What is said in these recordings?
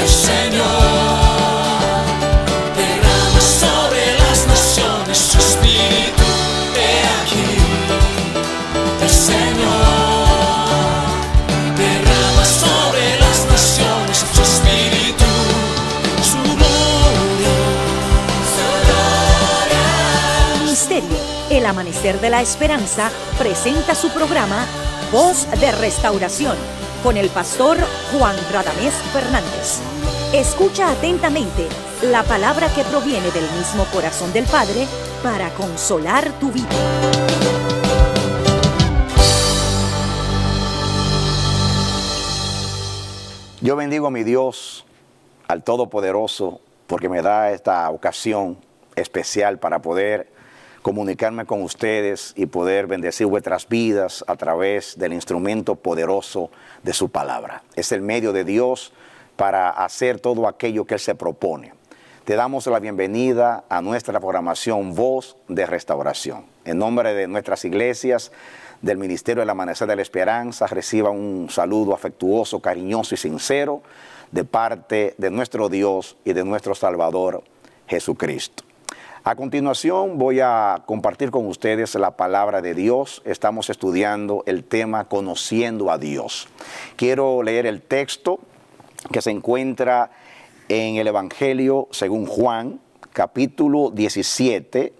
El Señor derrama sobre las naciones su Espíritu, de aquí. El Señor derrama sobre las naciones su Espíritu, su gloria, su gloria. Misterio, el amanecer de la esperanza, presenta su programa Voz de Restauración con el pastor Juan Radamés Fernández. Escucha atentamente la palabra que proviene del mismo corazón del Padre para consolar tu vida. Yo bendigo a mi Dios, al Todopoderoso, porque me da esta ocasión especial para poder comunicarme con ustedes y poder bendecir vuestras vidas a través del instrumento poderoso de su palabra. Es el medio de Dios para hacer todo aquello que Él se propone. Te damos la bienvenida a nuestra programación Voz de Restauración. En nombre de nuestras iglesias, del Ministerio del Amanecer de la Esperanza, reciba un saludo afectuoso, cariñoso y sincero de parte de nuestro Dios y de nuestro Salvador Jesucristo. A continuación voy a compartir con ustedes la palabra de Dios. Estamos estudiando el tema conociendo a Dios. Quiero leer el texto que se encuentra en el Evangelio según Juan, capítulo 17,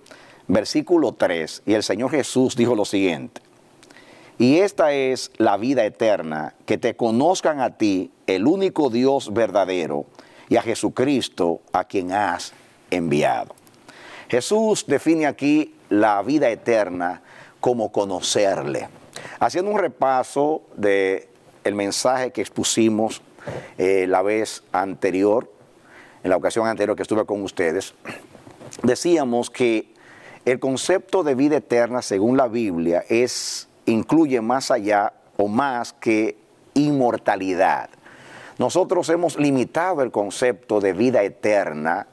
versículo 3. Y el Señor Jesús dijo lo siguiente. Y esta es la vida eterna, que te conozcan a ti, el único Dios verdadero, y a Jesucristo a quien has enviado. Jesús define aquí la vida eterna como conocerle. Haciendo un repaso del el mensaje que expusimos eh, la vez anterior, en la ocasión anterior que estuve con ustedes, decíamos que el concepto de vida eterna, según la Biblia, es, incluye más allá o más que inmortalidad. Nosotros hemos limitado el concepto de vida eterna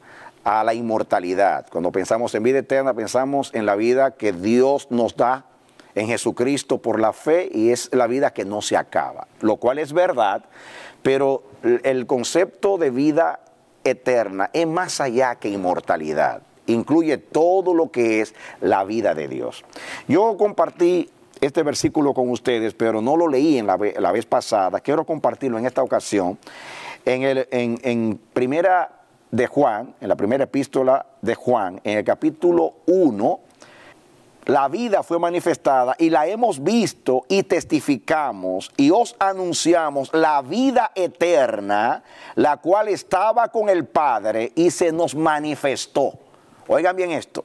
a la inmortalidad. Cuando pensamos en vida eterna, pensamos en la vida que Dios nos da en Jesucristo por la fe y es la vida que no se acaba, lo cual es verdad, pero el concepto de vida eterna es más allá que inmortalidad, incluye todo lo que es la vida de Dios. Yo compartí este versículo con ustedes, pero no lo leí en la, vez, pasada, quiero compartirlo en esta ocasión. En, el, en, en primera de Juan, en la primera epístola de Juan, en el capítulo 1, la vida fue manifestada y la hemos visto y testificamos y os anunciamos la vida eterna, la cual estaba con el Padre y se nos manifestó. Oigan bien esto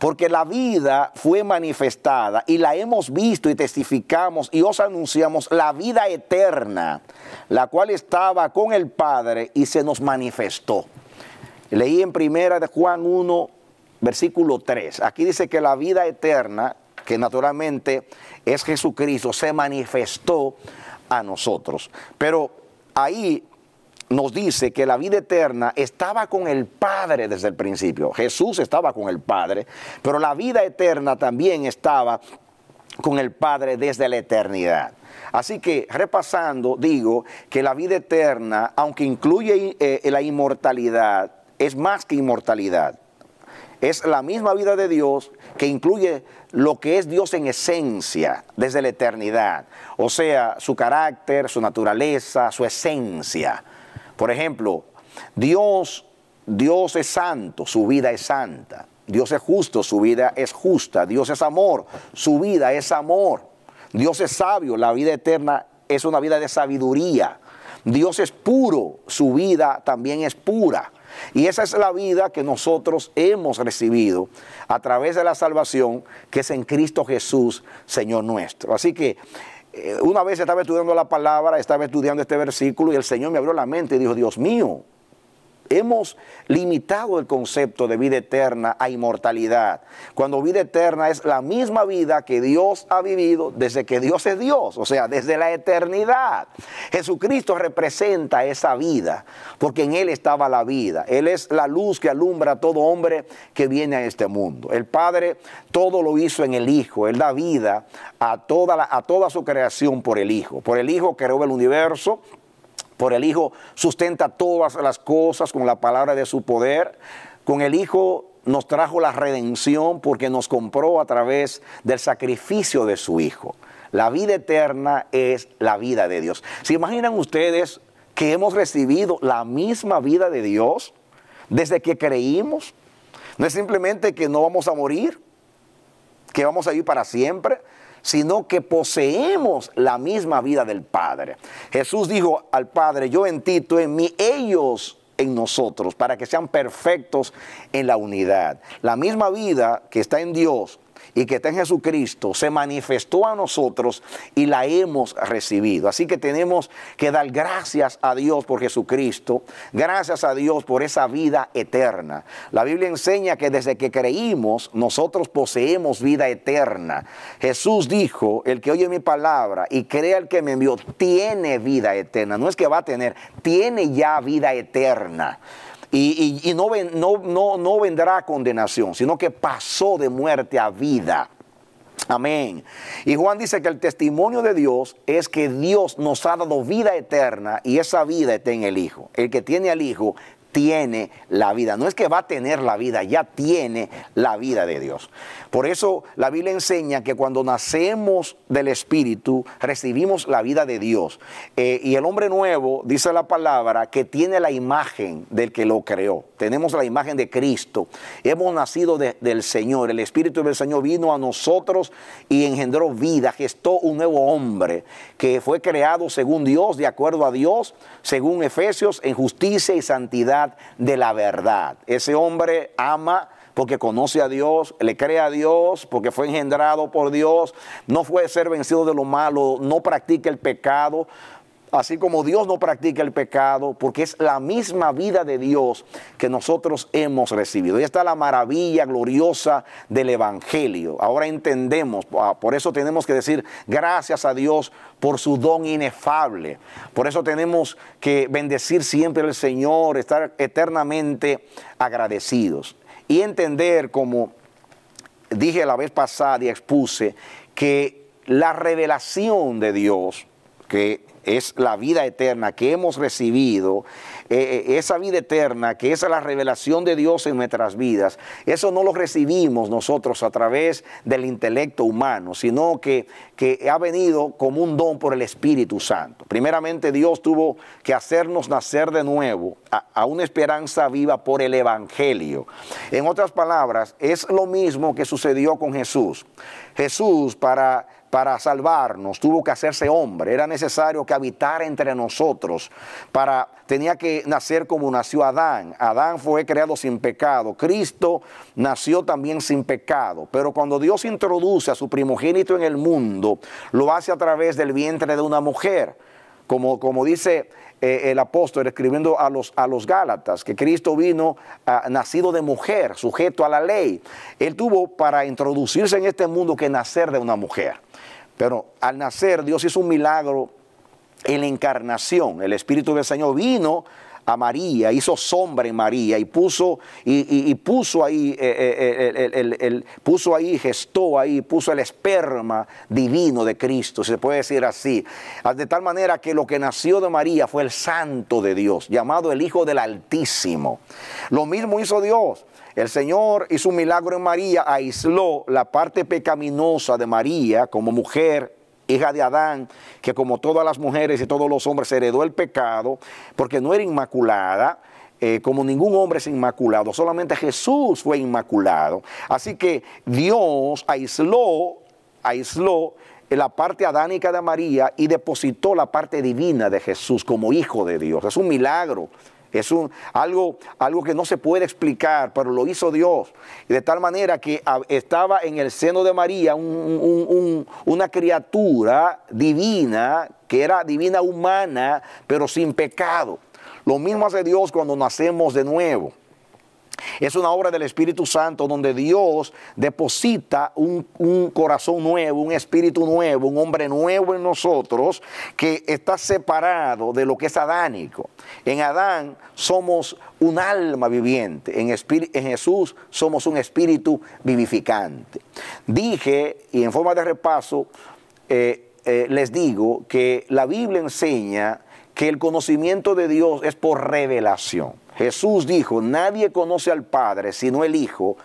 porque la vida fue manifestada y la hemos visto y testificamos y os anunciamos la vida eterna, la cual estaba con el Padre y se nos manifestó. Leí en primera de Juan 1, versículo 3. Aquí dice que la vida eterna, que naturalmente es Jesucristo, se manifestó a nosotros. Pero ahí nos dice que la vida eterna estaba con el Padre desde el principio. Jesús estaba con el Padre, pero la vida eterna también estaba con el Padre desde la eternidad. Así que repasando, digo que la vida eterna, aunque incluye eh, la inmortalidad, es más que inmortalidad. Es la misma vida de Dios que incluye lo que es Dios en esencia desde la eternidad. O sea, su carácter, su naturaleza, su esencia. Por ejemplo, Dios, Dios es santo, su vida es santa. Dios es justo, su vida es justa. Dios es amor, su vida es amor. Dios es sabio, la vida eterna es una vida de sabiduría. Dios es puro, su vida también es pura. Y esa es la vida que nosotros hemos recibido a través de la salvación que es en Cristo Jesús, Señor nuestro. Así que eh, una vez estaba estudiando la palabra, estaba estudiando este versículo y el Señor me abrió la mente y dijo, Dios mío, hemos limitado el concepto de vida eterna a inmortalidad, cuando vida eterna es la misma vida que Dios ha vivido desde que Dios es Dios, o sea, desde la eternidad. Jesucristo representa esa vida, porque en Él estaba la vida. Él es la luz que alumbra a todo hombre que viene a este mundo. El Padre todo lo hizo en el Hijo, Él da vida a toda, a toda su creación por el Hijo, por el Hijo creó el universo por el Hijo sustenta todas las cosas con la palabra de su poder. Con el Hijo nos trajo la redención porque nos compró a través del sacrificio de su Hijo. La vida eterna es la vida de Dios. ¿Se imaginan ustedes que hemos recibido la misma vida de Dios desde que creímos? No es simplemente que no vamos a morir, que vamos a vivir para siempre, sino que poseemos la misma vida del Padre. Jesús dijo al Padre, yo en ti, tú en mí, ellos en nosotros, para que sean perfectos en la unidad. La misma vida que está en Dios y que está en Jesucristo se manifestó a nosotros y la hemos recibido. Así que tenemos que dar gracias a Dios por Jesucristo, gracias a Dios por esa vida eterna. La Biblia enseña que desde que creímos nosotros poseemos vida eterna. Jesús dijo, el que oye mi palabra y cree el que me envió, tiene vida eterna. No es que va a tener, tiene ya vida eterna y, no, no, no vendrá condenación, sino que pasó de muerte a vida. Amén. Y Juan dice que el testimonio de Dios es que Dios nos ha dado vida eterna y esa vida está en el Hijo. El que tiene al Hijo tiene la vida. No es que va a tener la vida, ya tiene la vida de Dios. Por eso la Biblia enseña que cuando nacemos del Espíritu, recibimos la vida de Dios. Eh, y el hombre nuevo, dice la palabra, que tiene la imagen del que lo creó. Tenemos la imagen de Cristo. Hemos nacido del Señor. El Espíritu del Señor vino a nosotros y engendró vida, gestó un nuevo hombre que fue creado según Dios, de acuerdo a Dios, según Efesios, en justicia y santidad de la verdad. Ese hombre ama porque conoce a Dios, le cree a Dios, porque fue engendrado por Dios, no fue ser vencido de lo malo, no practica el pecado, así como Dios no practica el pecado, porque es la misma vida de Dios que nosotros hemos recibido. Y está la maravilla gloriosa del Evangelio. Ahora entendemos, ah, por eso tenemos que decir gracias a Dios por su don inefable. Por eso tenemos que bendecir siempre al Señor, estar eternamente agradecidos. Y entender, como dije la vez pasada y expuse, que la revelación de Dios, que es la vida eterna que hemos recibido, eh, eh, esa vida eterna que es la revelación de Dios en nuestras vidas, eso no lo recibimos nosotros a través del intelecto humano, sino que, que ha venido como un don por el Espíritu Santo. Primeramente Dios tuvo que hacernos nacer de nuevo a, a una esperanza viva por el Evangelio. En otras palabras, es lo mismo que sucedió con Jesús. Jesús para para salvarnos, tuvo que hacerse hombre, era necesario que habitara entre nosotros, para, tenía que nacer como nació Adán. Adán fue creado sin pecado, Cristo nació también sin pecado, pero cuando Dios introduce a su primogénito en el mundo, lo hace a través del vientre de una mujer. Como, como, dice eh, el apóstol escribiendo a los, a los Gálatas, que Cristo vino ah, nacido de mujer, sujeto a la ley. Él tuvo para introducirse en este mundo que nacer de una mujer. Pero al nacer Dios hizo un milagro en la encarnación. El Espíritu del Señor vino a María, hizo sombra en María y puso, y, puso ahí, eh, eh, eh, puso ahí, gestó ahí, puso el esperma divino de Cristo, se puede decir así. Ah, de tal manera que lo que nació de María fue el santo de Dios, llamado el Hijo del Altísimo. Lo mismo hizo Dios. El Señor hizo un milagro en María, aisló la parte pecaminosa de María como mujer hija de Adán, que como todas las mujeres y todos los hombres heredó el pecado, porque no era inmaculada, eh, como ningún hombre es inmaculado, solamente Jesús fue inmaculado. Así que Dios aisló, aisló la parte adánica de María y depositó la parte divina de Jesús como hijo de Dios. Es un milagro es un, algo, algo que no se puede explicar, pero lo hizo Dios. de tal manera que estaba en el seno de María una criatura divina, que era divina humana, pero sin pecado. Lo mismo hace Dios cuando nacemos de nuevo. Es una obra del Espíritu Santo donde Dios deposita un, corazón nuevo, un espíritu nuevo, un hombre nuevo en nosotros que está separado de lo que es adánico. En Adán somos un alma viviente, en, Jesús somos un espíritu vivificante. Dije, y en forma de repaso, eh, eh, les digo que la Biblia enseña que el conocimiento de Dios es por revelación. Jesús dijo, nadie conoce al Padre sino el Hijo,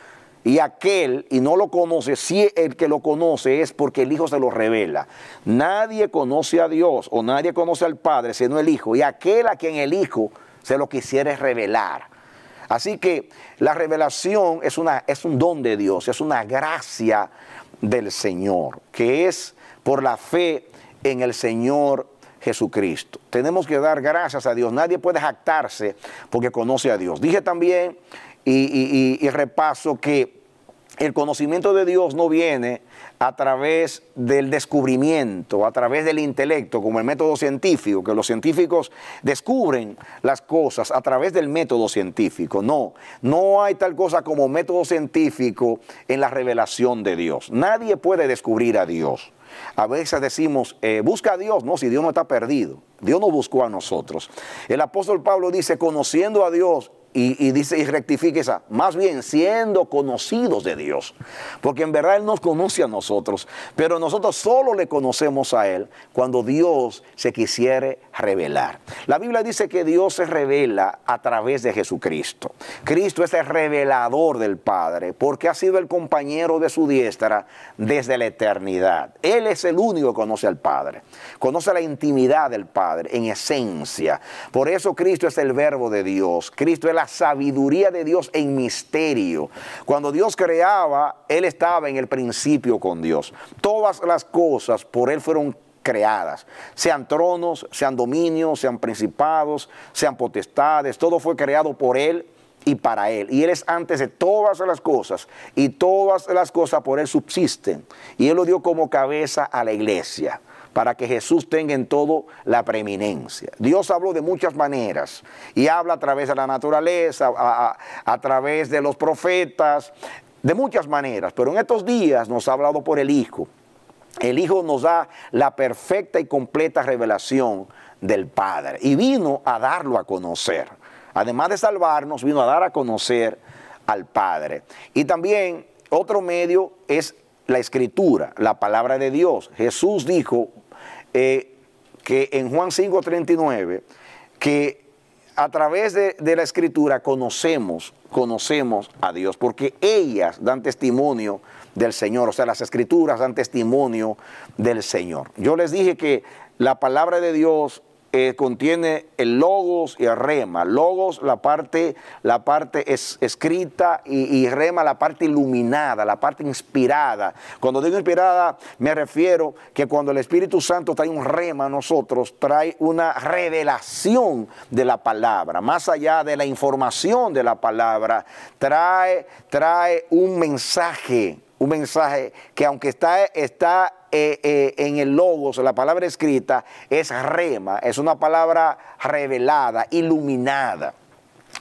y aquel, y no lo conoce, si el que lo conoce es porque el Hijo se lo revela. Nadie conoce a Dios o nadie conoce al Padre sino el Hijo, y aquel a quien el Hijo se lo quisiera revelar. Así que la revelación es, una, es un don de Dios, es una gracia del Señor, que es por la fe en el Señor Jesucristo. Tenemos que dar gracias a Dios. Nadie puede jactarse porque conoce a Dios. Dije también y, repaso que el conocimiento de Dios no viene a través del descubrimiento, a través del intelecto, como el método científico, que los científicos descubren las cosas a través del método científico. No, no hay tal cosa como método científico en la revelación de Dios. Nadie puede descubrir a Dios. A veces decimos, eh, busca a Dios. No, si Dios no está perdido. Dios no buscó a nosotros. El apóstol Pablo dice, conociendo a Dios, y, dice y rectifique esa, más bien siendo conocidos de Dios, porque en verdad Él nos conoce a nosotros, pero nosotros solo le conocemos a Él cuando Dios se quisiere revelar. La Biblia dice que Dios se revela a través de Jesucristo. Cristo es el revelador del Padre, porque ha sido el compañero de su diestra desde la eternidad. Él es el único que conoce al Padre, conoce la intimidad del Padre en esencia. Por eso Cristo es el verbo de Dios, Cristo es la sabiduría de Dios en misterio. Cuando Dios creaba, Él estaba en el principio con Dios. Todas las cosas por Él fueron creadas, sean tronos, sean dominios, sean principados, sean potestades, todo fue creado por Él y para Él. Y Él es antes de todas las cosas y todas las cosas por Él subsisten. Y Él lo dio como cabeza a la iglesia para que Jesús tenga en todo la preeminencia. Dios habló de muchas maneras y habla a través de la naturaleza, a, través de los profetas, de muchas maneras, pero en estos días nos ha hablado por el Hijo. El Hijo nos da la perfecta y completa revelación del Padre y vino a darlo a conocer. Además de salvarnos, vino a dar a conocer al Padre. Y también otro medio es la escritura, la palabra de Dios. Jesús dijo, eh, que en Juan 5.39, que a través de, de, la escritura conocemos, conocemos a Dios, porque ellas dan testimonio del Señor, o sea, las escrituras dan testimonio del Señor. Yo les dije que la palabra de Dios que eh, contiene el logos y el rema. Logos, la parte, la parte es, escrita y, rema, la parte iluminada, la parte inspirada. Cuando digo inspirada, me refiero que cuando el Espíritu Santo trae un rema a nosotros, trae una revelación de la palabra, más allá de la información de la palabra, trae, trae un mensaje, un mensaje que aunque está, está eh, eh, en el logos, la palabra escrita, es rema, es una palabra revelada, iluminada.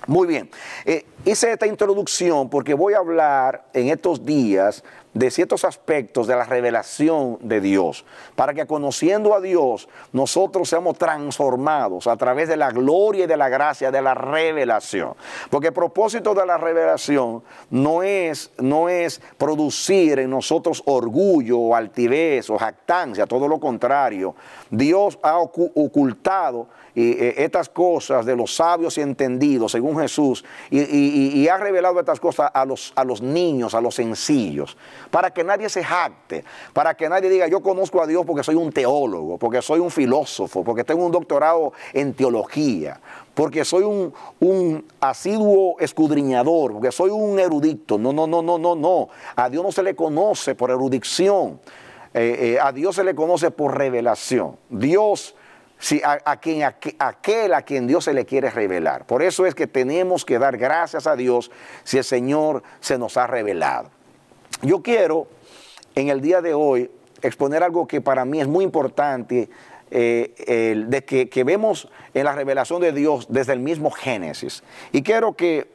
Muy bien, eh, hice esta introducción porque voy a hablar en estos días de ciertos aspectos de la revelación de Dios, para que conociendo a Dios nosotros seamos transformados a través de la gloria y de la gracia de la revelación. Porque el propósito de la revelación no es, no es producir en nosotros orgullo o altivez o jactancia, todo lo contrario. Dios ha ocultado eh, estas cosas de los sabios y entendidos, según Jesús, y, ha revelado estas cosas a los, a los niños, a los sencillos, para que nadie se jacte, para que nadie diga, yo conozco a Dios porque soy un teólogo, porque soy un filósofo, porque tengo un doctorado en teología, porque soy un, asiduo escudriñador, porque soy un erudito. No, no, no, no, no, no. A Dios no se le conoce por erudición. Eh, eh, a Dios se le conoce por revelación. Dios a, quien, aquel a quien Dios se le quiere revelar. Por eso es que tenemos que dar gracias a Dios si el Señor se nos ha revelado. Yo quiero en el día de hoy exponer algo que para mí es muy importante, eh, de que, vemos en la revelación de Dios desde el mismo Génesis. Y quiero que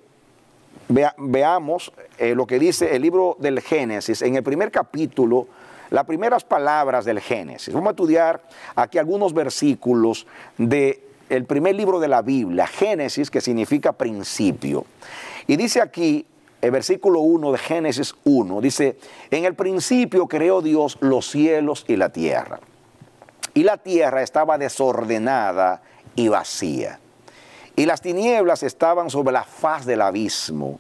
veamos eh, lo que dice el libro del Génesis en el primer capítulo las primeras palabras del Génesis. Vamos a estudiar aquí algunos versículos del primer libro de la Biblia, Génesis, que significa principio. Y dice aquí, el versículo 1 de Génesis 1, dice, en el principio creó Dios los cielos y la tierra. Y la tierra estaba desordenada y vacía. Y las tinieblas estaban sobre la faz del abismo.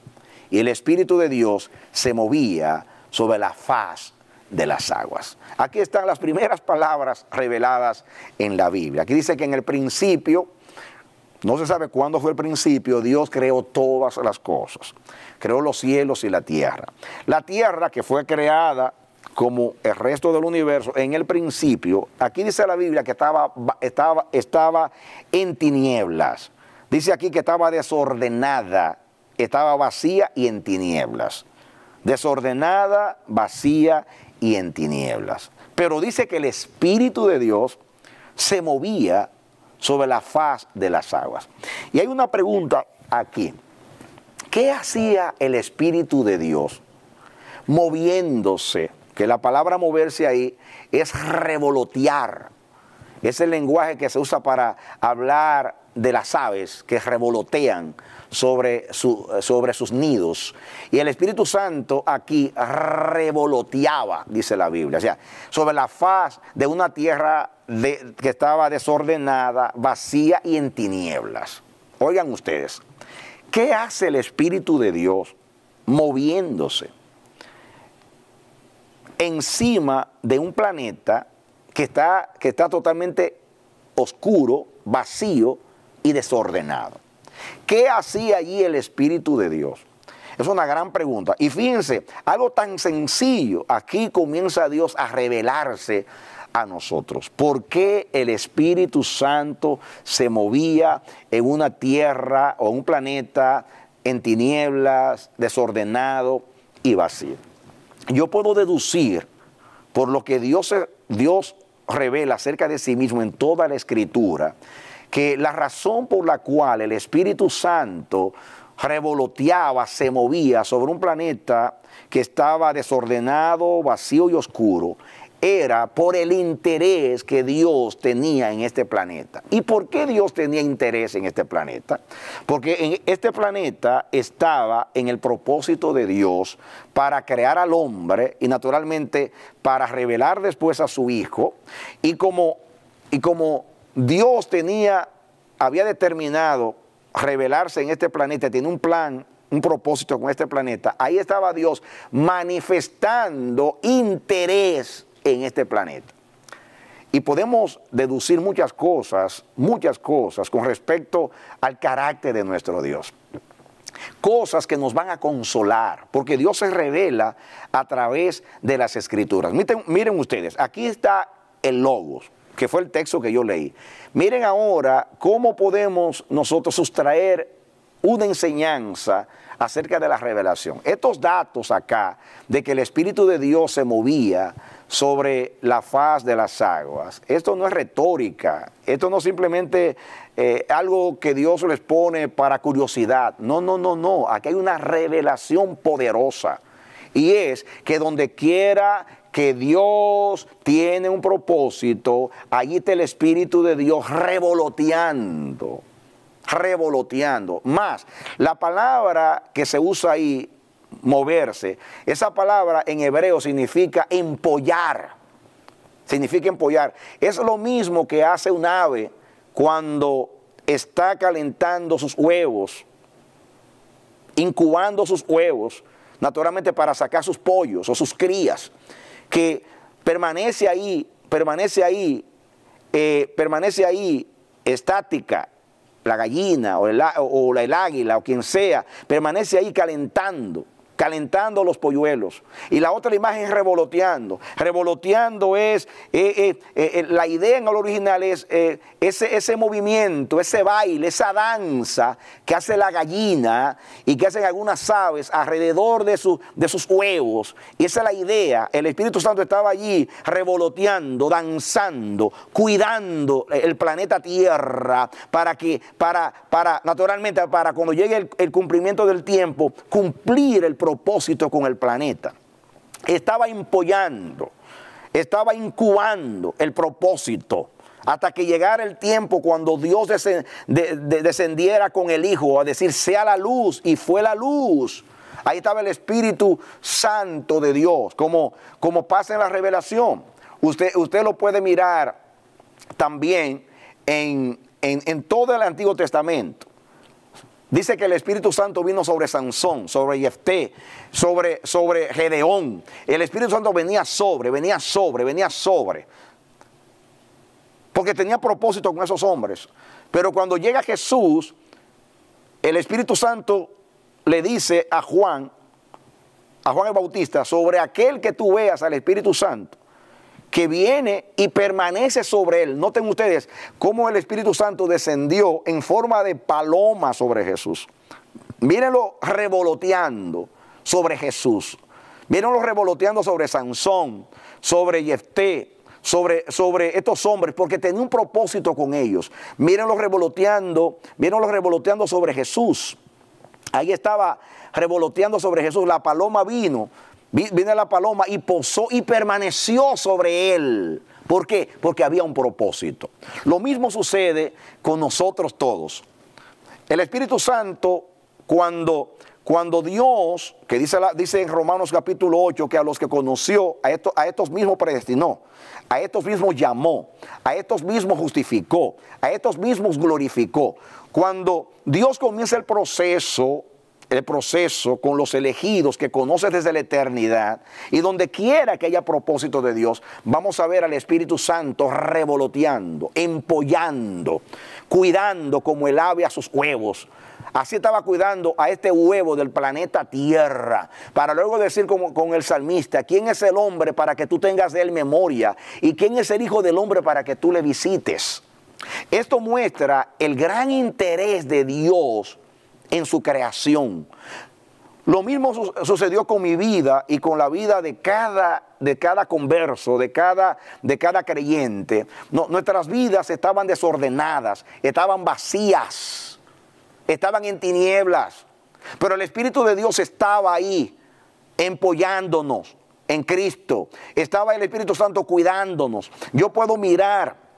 Y el Espíritu de Dios se movía sobre la faz de las aguas. Aquí están las primeras palabras reveladas en la Biblia. Aquí dice que en el principio, no se sabe cuándo fue el principio, Dios creó todas las cosas. Creó los cielos y la tierra. La tierra que fue creada como el resto del universo en el principio, aquí dice la Biblia que estaba, estaba, estaba en tinieblas. Dice aquí que estaba desordenada, estaba vacía y en tinieblas. Desordenada, vacía y en tinieblas. Pero dice que el Espíritu de Dios se movía sobre la faz de las aguas. Y hay una pregunta aquí. ¿Qué hacía el Espíritu de Dios moviéndose? Que la palabra moverse ahí es revolotear. Es el lenguaje que se usa para hablar de las aves que revolotean sobre, eh, sobre sus nidos. Y el Espíritu Santo aquí revoloteaba, dice la Biblia, sea, sobre la faz de una tierra que estaba desordenada, vacía y en tinieblas. Oigan ustedes, ¿qué hace el Espíritu de Dios moviéndose encima de un planeta que está, que está totalmente oscuro, vacío y desordenado? ¿Qué hacía allí el Espíritu de Dios? Es una gran pregunta. Y fíjense, algo tan sencillo, aquí comienza Dios a revelarse a nosotros. ¿Por qué el Espíritu Santo se movía en una tierra o un planeta en tinieblas, desordenado y vacío? Yo puedo deducir por lo que Dios, Dios revela acerca de sí mismo en toda la escritura, que la razón por la cual el Espíritu Santo revoloteaba, se movía sobre un planeta que estaba desordenado, vacío y oscuro, era por el interés que Dios tenía en este planeta. ¿Y por qué Dios tenía interés en este planeta? Porque en este planeta estaba en el propósito de Dios para crear al hombre y naturalmente para revelar después a su hijo y como y como Dios tenía, había determinado revelarse en este planeta, tiene un plan, un propósito con este planeta. Ahí estaba Dios manifestando interés en este planeta. Y podemos deducir muchas cosas, muchas cosas con respecto al carácter de nuestro Dios. Cosas que nos van a consolar, porque Dios se revela a través de las escrituras. Miren, ustedes, aquí está el logos que fue el texto que yo leí. Miren ahora cómo podemos nosotros sustraer una enseñanza acerca de la revelación. Estos datos acá de que el Espíritu de Dios se movía sobre la faz de las aguas, esto no es retórica, esto no es simplemente eh, algo que Dios les pone para curiosidad, no, no, no, no, aquí hay una revelación poderosa. Y es que donde quiera que Dios tiene un propósito, allí está el Espíritu de Dios revoloteando, revoloteando. Más, la palabra que se usa ahí, moverse, esa palabra en hebreo significa empollar, significa empollar. Es lo mismo que hace un ave cuando está calentando sus huevos, incubando sus huevos, naturalmente para sacar sus pollos o sus crías que permanece ahí, permanece ahí, eh, permanece ahí estática, la gallina o el águila o quien sea, permanece ahí calentando calentando los polluelos. Y la otra imagen es revoloteando. Revoloteando es, eh, eh, eh, la idea en el original es ese, ese movimiento, ese baile, esa danza que hace la gallina y que hacen algunas aves alrededor de, de sus huevos. Y esa es la idea. El Espíritu Santo estaba allí revoloteando, danzando, cuidando el planeta Tierra para que, para, para naturalmente, para cuando llegue el, cumplimiento del tiempo, cumplir el proceso propósito con el planeta. Estaba empollando, estaba incubando el propósito hasta que llegara el tiempo cuando Dios descendiera con el Hijo a decir, sea la luz, y fue la luz. Ahí estaba el Espíritu Santo de Dios, como, como pasa en la revelación. Usted, usted lo puede mirar también en, en todo el Antiguo Testamento. Dice que el Espíritu Santo vino sobre Sansón, sobre Jefté, sobre, sobre Gedeón. El Espíritu Santo venía sobre, venía sobre, venía sobre. Porque tenía propósito con esos hombres. Pero cuando llega Jesús, el Espíritu Santo le dice a Juan, a Juan el Bautista, sobre aquel que tú veas al Espíritu Santo, que viene y permanece sobre él. Noten ustedes cómo el Espíritu Santo descendió en forma de paloma sobre Jesús. Mírenlo revoloteando sobre Jesús. Mírenlo revoloteando sobre Sansón, sobre Jefté, sobre, sobre, estos hombres, porque tenía un propósito con ellos. Mírenlo revoloteando, mírenlo revoloteando sobre Jesús. Ahí estaba revoloteando sobre Jesús. La paloma vino Viene la paloma y posó y permaneció sobre él. ¿Por qué? Porque había un propósito. Lo mismo sucede con nosotros todos. El Espíritu Santo, cuando, cuando Dios, que dice, dice en Romanos capítulo 8, que a los que conoció, a, a estos mismos predestinó, a estos mismos llamó, a estos mismos justificó, a estos mismos glorificó. Cuando Dios comienza el proceso el proceso con los elegidos que conoces desde la eternidad y donde quiera que haya propósito de Dios, vamos a ver al Espíritu Santo revoloteando, empollando, cuidando como el ave a sus huevos. Así estaba cuidando a este huevo del planeta Tierra, para luego decir con el salmista, ¿quién es el hombre para que tú tengas de él memoria? ¿Y quién es el hijo del hombre para que tú le visites? Esto muestra el gran interés de Dios en su creación. Lo mismo sucedió con mi vida y con la vida de cada, de cada converso, de cada, de cada creyente. nuestras vidas estaban desordenadas, estaban vacías, estaban en tinieblas. Pero el Espíritu de Dios estaba ahí, empollándonos en Cristo. Estaba el Espíritu Santo cuidándonos. Yo puedo mirar.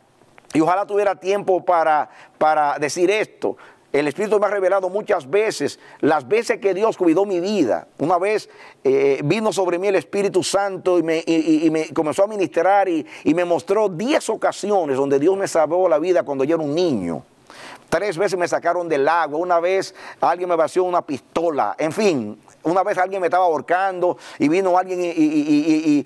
Y ojalá tuviera tiempo para, para decir esto. El Espíritu me ha revelado muchas veces, las veces que Dios cuidó mi vida. Una vez eh, vino sobre mí el Espíritu Santo y me, comenzó a ministrar y, me mostró 10 ocasiones donde Dios me salvó la vida cuando yo era un niño. Tres veces me sacaron del agua, una vez alguien me vació una pistola, en fin, una vez alguien me estaba ahorcando y vino alguien y,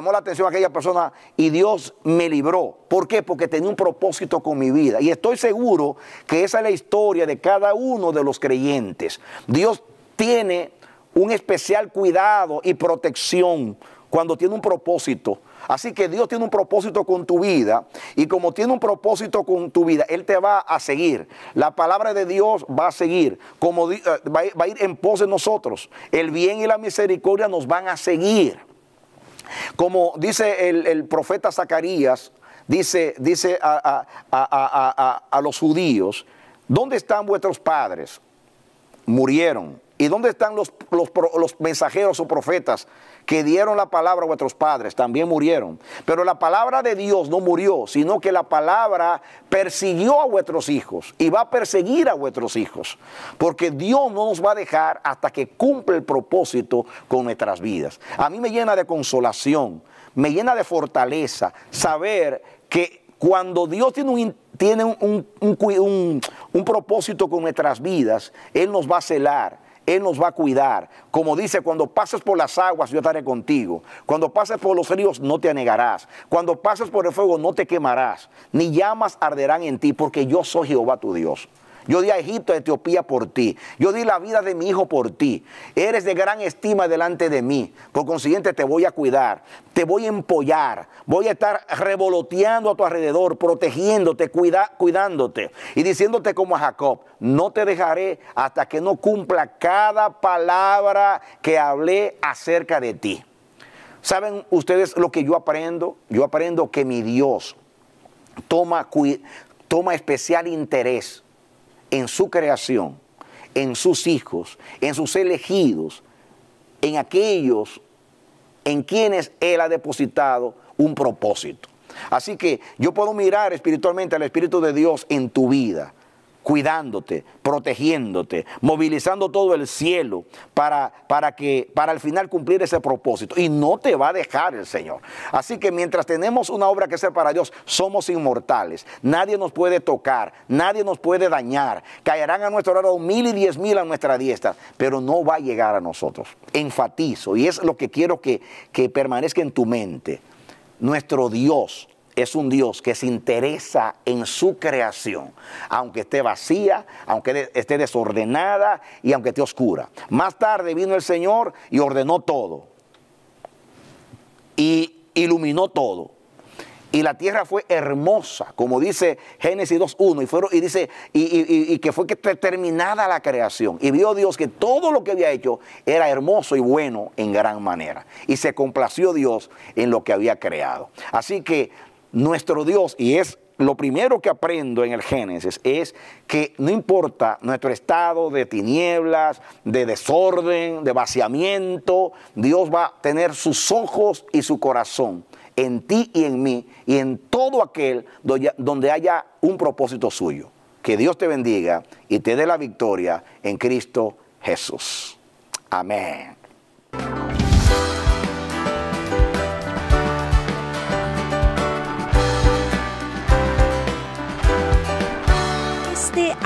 llamó la atención a aquella persona y Dios me libró. ¿Por qué? Porque tenía un propósito con mi vida. Y estoy seguro que esa es la historia de cada uno de los creyentes. Dios tiene un especial cuidado y protección cuando tiene un propósito. Así que Dios tiene un propósito con tu vida y como tiene un propósito con tu vida, Él te va a seguir. La palabra de Dios va a seguir, como eh, va a ir en pos de nosotros. El bien y la misericordia nos van a seguir. Como dice el, profeta Zacarías, dice, dice a, los judíos, ¿dónde están vuestros padres? Murieron. ¿Y dónde están los, los, mensajeros o profetas que dieron la palabra a vuestros padres, también murieron. Pero la palabra de Dios no murió, sino que la palabra persiguió a vuestros hijos y va a perseguir a vuestros hijos. Porque Dios no nos va a dejar hasta que cumple el propósito con nuestras vidas. A mí me llena de consolación, me llena de fortaleza saber que cuando Dios tiene un tiene un, propósito con nuestras vidas, Él nos va a celar. Él nos va a cuidar. Como dice, cuando pases por las aguas, yo estaré contigo. Cuando pases por los ríos, no te anegarás. Cuando pases por el fuego, no te quemarás. Ni llamas arderán en ti, porque yo soy Jehová tu Dios. Yo di a Egipto, y a Etiopía por ti. Yo di la vida de mi hijo por ti. Eres de gran estima delante de mí. Por consiguiente, te voy a cuidar, te voy a empollar, voy a estar revoloteando a tu alrededor, protegiéndote, cuidándote y diciéndote como a Jacob, no te dejaré hasta que no cumpla cada palabra que hablé acerca de ti. ¿Saben ustedes lo que yo aprendo? Yo aprendo que mi Dios toma especial interés en su creación, en sus hijos, en sus elegidos, en aquellos en quienes Él ha depositado un propósito. Así que yo puedo mirar espiritualmente al Espíritu de Dios en tu vida cuidándote, protegiéndote, movilizando todo el cielo para, para, que para al final cumplir ese propósito. Y no te va a dejar el Señor. Así que mientras tenemos una obra que hacer para Dios, somos inmortales. Nadie nos puede tocar, nadie nos puede dañar. Caerán a nuestro lado mil y diez mil a nuestra diestra, pero no va a llegar a nosotros. Enfatizo, y es lo que quiero que, que permanezca en tu mente. Nuestro Dios es un Dios que se interesa en su creación, aunque esté vacía, aunque esté desordenada y aunque esté oscura. Más tarde vino el Señor y ordenó todo. Y iluminó todo. Y la tierra fue hermosa, como dice Génesis 2.1, y, y dice, que fue que terminada la creación. Y vio Dios que todo lo que había hecho era hermoso y bueno en gran manera. Y se complació Dios en lo que había creado. Así que nuestro Dios, y es lo primero que aprendo en el Génesis, es que no importa nuestro estado de tinieblas, de desorden, de vaciamiento, Dios va a tener sus ojos y su corazón en ti y en mí y en todo aquel donde haya un propósito suyo. Que Dios te bendiga y te dé la victoria en Cristo Jesús. Amén.